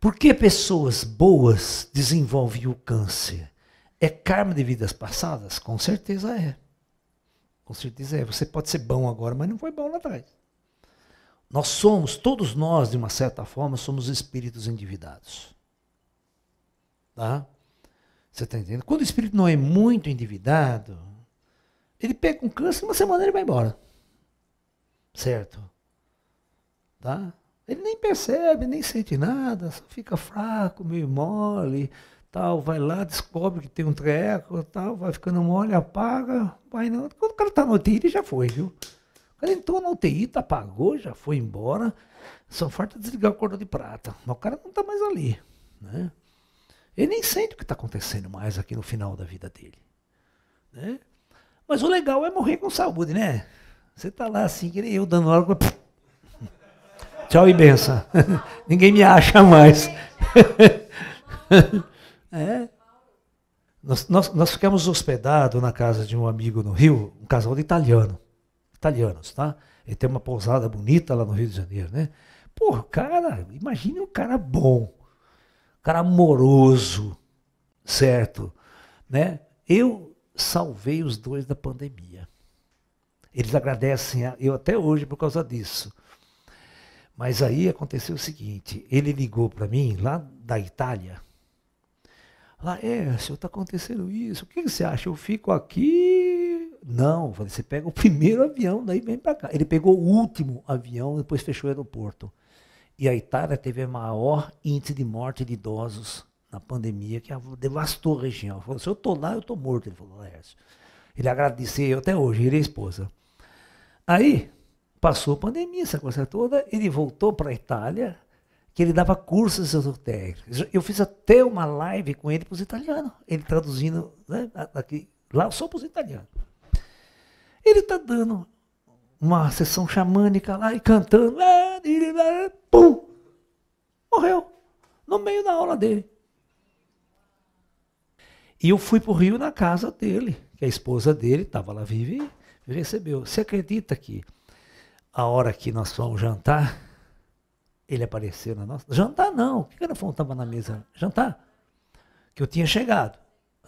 Por que pessoas boas desenvolvem o câncer? É karma de vidas passadas? Com certeza é. Com certeza é. Você pode ser bom agora, mas não foi bom lá atrás. Nós somos, todos nós, de uma certa forma, somos espíritos endividados. Tá? Você está entendendo? Quando o espírito não é muito endividado, ele pega um câncer, uma semana ele vai embora. Certo? Tá? Ele nem percebe, nem sente nada, só fica fraco, meio mole, tal, vai lá, descobre que tem um treco, tal, vai ficando mole, apaga, vai não. Quando o cara está na UTI, ele já foi, viu? O cara entrou na UTI, tá, apagou, já foi embora, só falta desligar o cordão de prata. Mas o cara não está mais ali, né? Ele nem sente o que está acontecendo mais aqui no final da vida dele, né? Mas o legal é morrer com saúde, né? Você está lá assim, que nem eu, dando hora, Tchau e benção. Ninguém me acha mais. é. nós, nós, nós ficamos hospedados na casa de um amigo no Rio, um casal de italiano. Italianos, tá? Ele tem uma pousada bonita lá no Rio de Janeiro, né? Pô, cara, imagine um cara bom, um cara amoroso, certo? Né? Eu salvei os dois da pandemia. Eles agradecem, a, eu até hoje, por causa disso. Mas aí aconteceu o seguinte, ele ligou para mim lá da Itália. Lá, é, senhor, está acontecendo isso. O que você acha? Eu fico aqui. Não, falei, você pega o primeiro avião, daí vem para cá. Ele pegou o último avião, depois fechou o aeroporto. E a Itália teve o maior índice de morte de idosos na pandemia, que devastou a região. Ele falou, se eu estou lá, eu estou morto. Ele falou, Laércio. Ele agradeceu até hoje, ele e a esposa. Aí, Passou a pandemia, essa coisa toda, ele voltou para a Itália, que ele dava cursos esotéricos. Eu fiz até uma live com ele para os italianos, ele traduzindo né, aqui, lá só para os italianos. Ele está dando uma sessão xamânica lá e cantando, pum, morreu, no meio da aula dele. E eu fui para o Rio na casa dele, que a esposa dele estava lá viva e recebeu. Você acredita que a hora que nós fomos jantar, ele apareceu na nossa. Jantar não, o que era fome estava na mesa? Jantar. Que eu tinha chegado.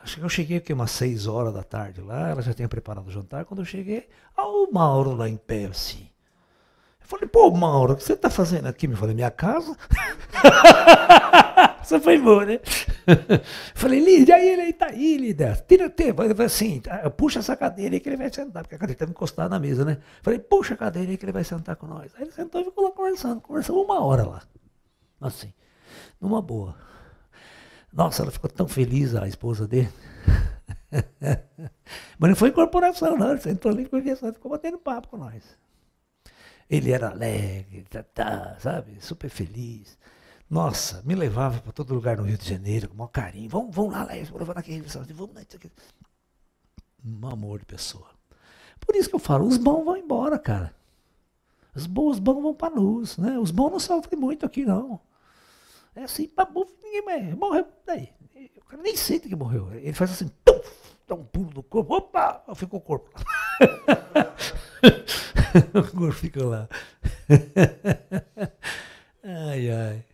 Acho que eu cheguei aqui umas 6 horas da tarde lá, ela já tinha preparado o jantar. Quando eu cheguei, olha ah, o Mauro lá em pé assim. Eu falei, pô, Mauro, o que você está fazendo aqui? Me falei, minha casa? você foi embora, né? Falei, Lídia, aí ele está tá aí, Lídia. Tira o tempo. Ele falou assim, ah, puxa essa cadeira aí que ele vai sentar, porque a cadeira estava encostada na mesa, né? Falei, puxa a cadeira aí que ele vai sentar com nós. Aí ele sentou e ficou lá conversando. Conversamos uma hora lá. Assim, numa boa. Nossa, ela ficou tão feliz, a esposa dele. Mas não foi incorporação, não. Ele sentou ali conversando, ficou batendo papo com nós. Ele era alegre, tá, tá, sabe? Super feliz. Nossa, me levava para todo lugar no Rio de Janeiro, com o maior carinho. Vamos, vamos lá, Laércio, vamos lá naquele vamos lá. Um amor de pessoa. Por isso que eu falo, os bons vão embora, cara. Os bons, os bons vão para luz, né? Os bons não sofrem muito aqui, não. É assim, babu, ninguém mais. Morreu, daí. O cara nem sente que morreu. Ele faz assim, tum, dá um pulo do corpo, opa, ficou o corpo. o corpo fica lá. ai, ai.